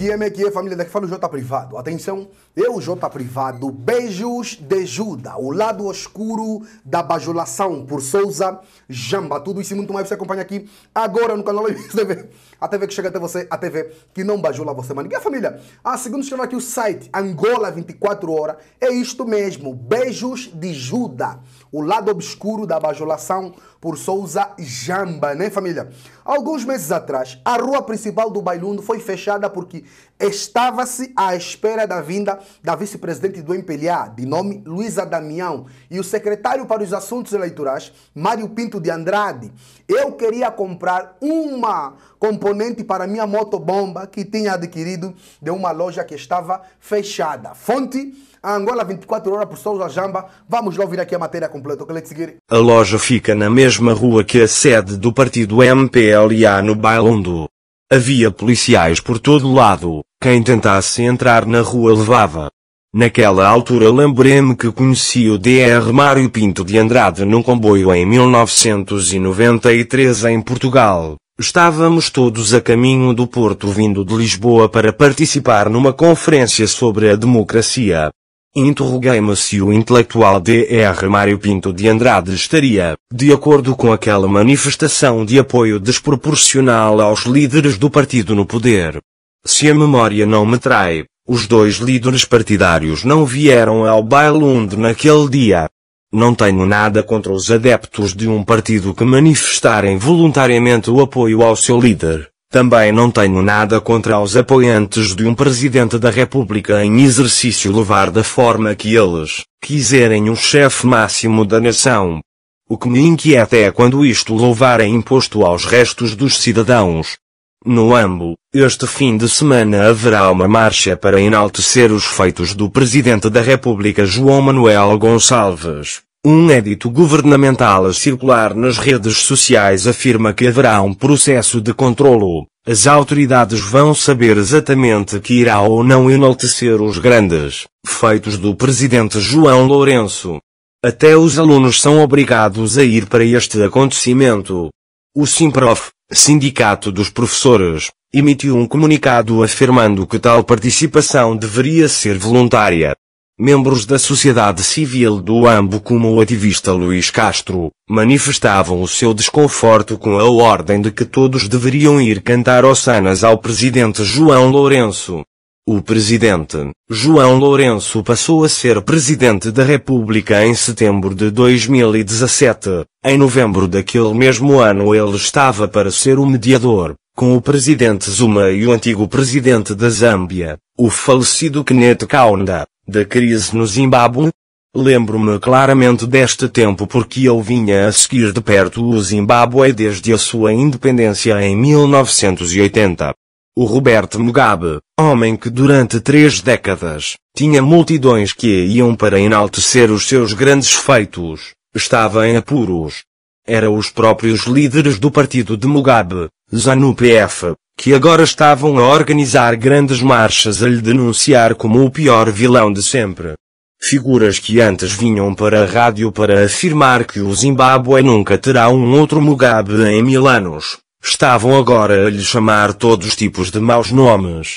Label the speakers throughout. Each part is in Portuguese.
Speaker 1: aqui, é me aqui, é família daqui fala o J Privado. Atenção, eu, J Privado, beijos de Juda, o lado oscuro da bajulação por Souza Jamba. Tudo isso e muito mais você acompanha aqui agora no canal TV. A TV que chega até você, a TV que não bajula você, mano. E a família, a ah, segunda chegou aqui o site Angola 24 horas. É isto mesmo, beijos de Juda, o lado obscuro da bajulação por Souza Jamba, né, família? Alguns meses atrás, a rua principal do Bailundo foi fechada porque estava-se à espera da vinda da vice-presidente do MPLA, de nome Luísa Damião, e o secretário para os assuntos eleitorais, Mário Pinto de Andrade. Eu queria comprar uma componente para minha motobomba que tinha adquirido de uma loja que estava fechada. Fonte Angola 24 horas por Sousa Jamba. Vamos lá ouvir aqui a matéria completa. que seguir?
Speaker 2: A loja fica na mesma rua que a sede do partido MPL no bailando. Havia policiais por todo lado, quem tentasse entrar na rua levava. Naquela altura lembrei-me que conheci o Dr. Mário Pinto de Andrade num comboio em 1993 em Portugal. Estávamos todos a caminho do Porto vindo de Lisboa para participar numa conferência sobre a democracia. Interroguei-me se o intelectual Dr. Mário Pinto de Andrade estaria, de acordo com aquela manifestação de apoio desproporcional aos líderes do partido no poder. Se a memória não me trai, os dois líderes partidários não vieram ao Bailund naquele dia. Não tenho nada contra os adeptos de um partido que manifestarem voluntariamente o apoio ao seu líder, também não tenho nada contra os apoiantes de um presidente da República em exercício levar da forma que eles quiserem o chefe máximo da nação. O que me inquieta é quando isto levar é imposto aos restos dos cidadãos. No AMBO, este fim de semana haverá uma marcha para enaltecer os feitos do Presidente da República João Manuel Gonçalves. Um edito governamental a circular nas redes sociais afirma que haverá um processo de controlo. As autoridades vão saber exatamente que irá ou não enaltecer os grandes feitos do presidente João Lourenço. Até os alunos são obrigados a ir para este acontecimento. O Simprof, Sindicato dos Professores, emitiu um comunicado afirmando que tal participação deveria ser voluntária membros da sociedade civil do Ambo como o ativista Luiz Castro, manifestavam o seu desconforto com a ordem de que todos deveriam ir cantar ossanas ao presidente João Lourenço. O presidente, João Lourenço passou a ser presidente da República em setembro de 2017. Em novembro daquele mesmo ano ele estava para ser o mediador, com o presidente Zuma e o antigo presidente da Zâmbia, o falecido Kenneth Kaunda, da crise no Zimbábue. Lembro-me claramente deste tempo porque eu vinha a seguir de perto o Zimbábue desde a sua independência em 1980. O Roberto Mugabe, homem que durante três décadas tinha multidões que iam para enaltecer os seus grandes feitos, estava em apuros. Eram os próprios líderes do partido de Mugabe, ZANU-PF, que agora estavam a organizar grandes marchas a lhe denunciar como o pior vilão de sempre. Figuras que antes vinham para a rádio para afirmar que o Zimbábue nunca terá um outro Mugabe em mil anos, estavam agora a lhe chamar todos os tipos de maus nomes.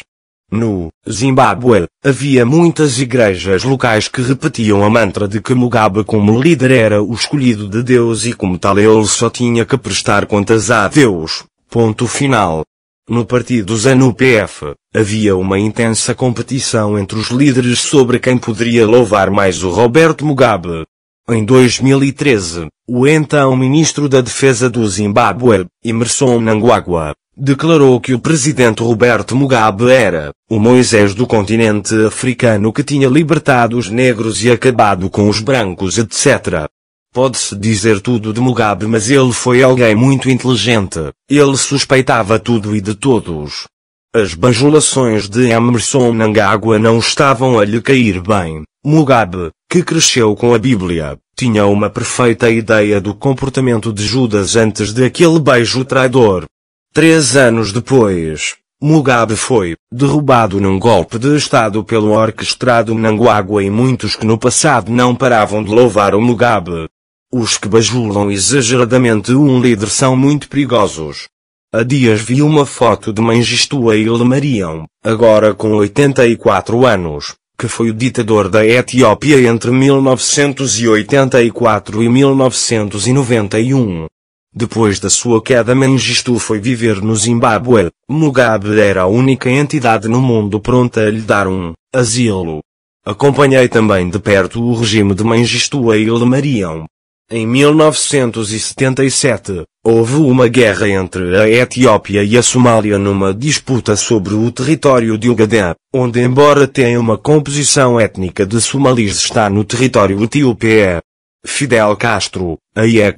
Speaker 2: No Zimbábue, havia muitas igrejas locais que repetiam a mantra de que Mugabe como líder era o escolhido de Deus e como tal ele só tinha que prestar contas a Deus. Ponto final. No partido ZANU-PF, havia uma intensa competição entre os líderes sobre quem poderia louvar mais o Roberto Mugabe. Em 2013, o então ministro da Defesa do Zimbábue, Emerson Nanguagua, declarou que o presidente Roberto Mugabe era o Moisés do continente africano que tinha libertado os negros e acabado com os brancos etc. Pode-se dizer tudo de Mugabe, mas ele foi alguém muito inteligente. Ele suspeitava tudo e de todos. As bajulações de Emerson Nangágua não estavam a lhe cair bem. Mugabe, que cresceu com a Bíblia, tinha uma perfeita ideia do comportamento de Judas antes daquele beijo traidor. Três anos depois, Mugabe foi derrubado num golpe de Estado pelo orquestrado Nanguágua e muitos que no passado não paravam de louvar o Mugabe, os que bajulam exageradamente um líder são muito perigosos. Há dias vi uma foto de Mengistu Ilmarião, agora com 84 anos, que foi o ditador da Etiópia entre 1984 e 1991. Depois da sua queda Mengistu foi viver no Zimbábue. Mugabe era a única entidade no mundo pronta a lhe dar um asilo. Acompanhei também de perto o regime de Mengistu Ilmarião, em 1977, houve uma guerra entre a Etiópia e a Somália numa disputa sobre o território de Ugadã, onde embora tenha uma composição étnica de somalis está no território etíope. Fidel Castro, aí é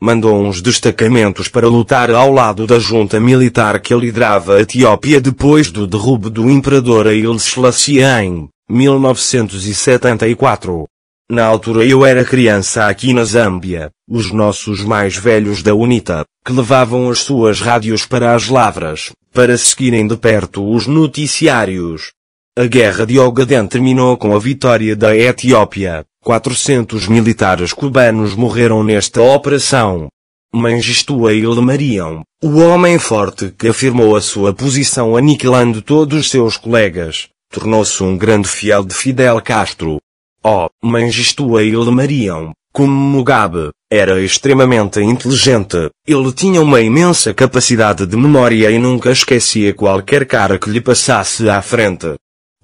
Speaker 2: mandou uns destacamentos para lutar ao lado da junta militar que liderava a Etiópia depois do derrubo do imperador Haile Selassie em 1974. Na altura eu era criança aqui na Zâmbia, os nossos mais velhos da UNITA, que levavam as suas rádios para as lavras, para seguirem de perto os noticiários. A guerra de Ogaden terminou com a vitória da Etiópia. 400 militares cubanos morreram nesta operação. Mangistua e Lemarião, o homem forte que afirmou a sua posição aniquilando todos seus colegas, tornou-se um grande fiel de Fidel Castro. Oh, mas é e a Como Mugabe era extremamente inteligente, ele tinha uma imensa capacidade de memória e nunca esquecia qualquer cara que lhe passasse à frente.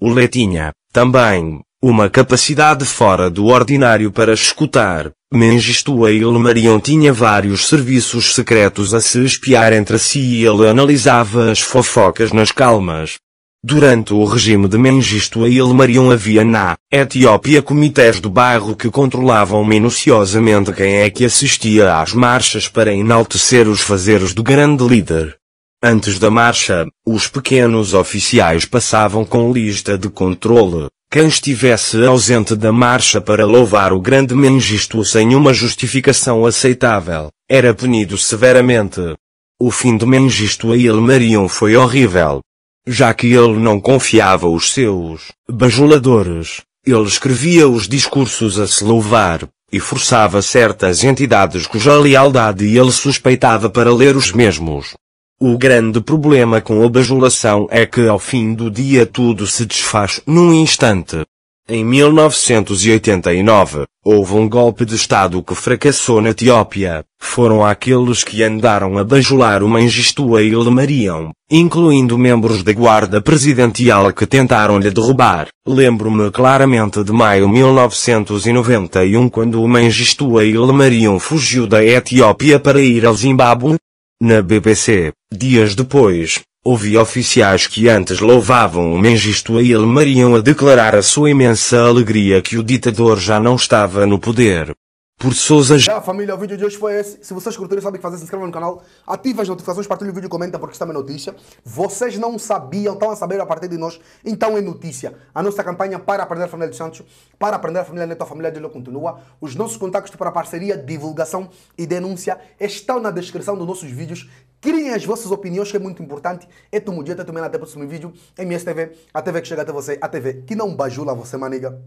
Speaker 2: O Letinha, também, uma capacidade fora do ordinário para escutar. Mengistua é e Lemarion tinha vários serviços secretos a se espiar entre si e ele analisava as fofocas nas calmas, Durante o regime de Mengistu a Ilmarion havia na Etiópia comitês de bairro que controlavam minuciosamente quem é que assistia às marchas para enaltecer os fazeres do grande líder. Antes da marcha, os pequenos oficiais passavam com lista de controle. Quem estivesse ausente da marcha para louvar o grande Mengistu sem uma justificação aceitável, era punido severamente. O fim de Mengistu a Ilmarion foi horrível. Já que ele não confiava os seus bajuladores, ele escrevia os discursos a se louvar, e forçava certas entidades cuja lealdade ele suspeitava para ler os mesmos. O grande problema com a bajulação é que ao fim do dia tudo se desfaz num instante, em 1989, houve um golpe de Estado que fracassou na Etiópia. Foram aqueles que andaram a bajular o ingestua e lhe mariam, incluindo membros da guarda presidencial que tentaram lhe derrubar. Lembro-me claramente de maio 1991 quando o ingestua e lhe mariam fugiu da Etiópia para ir ao Zimbábue. Na BBC, dias depois, Houve oficiais que antes louvavam o Mengistu e ele mariam a declarar a sua imensa alegria que o ditador já não estava no poder. Por Sousa Já,
Speaker 1: família, o vídeo de hoje foi esse. Se vocês curtiram, sabem o que fazer, se inscrevam no canal, ativem as notificações, partilhem o vídeo, comenta porque está é uma notícia. Vocês não sabiam, estão a saber a partir de nós, então é notícia. A nossa campanha para aprender a família de Santos, para aprender a família Neto, a família de Lula continua. Os nossos contactos para parceria, divulgação e denúncia estão na descrição dos nossos vídeos. Criem as vossas opiniões, que é muito importante. É tu mudinho, é até até o próximo vídeo. MSTV, a TV que chega até você, a TV que não bajula você, maniga.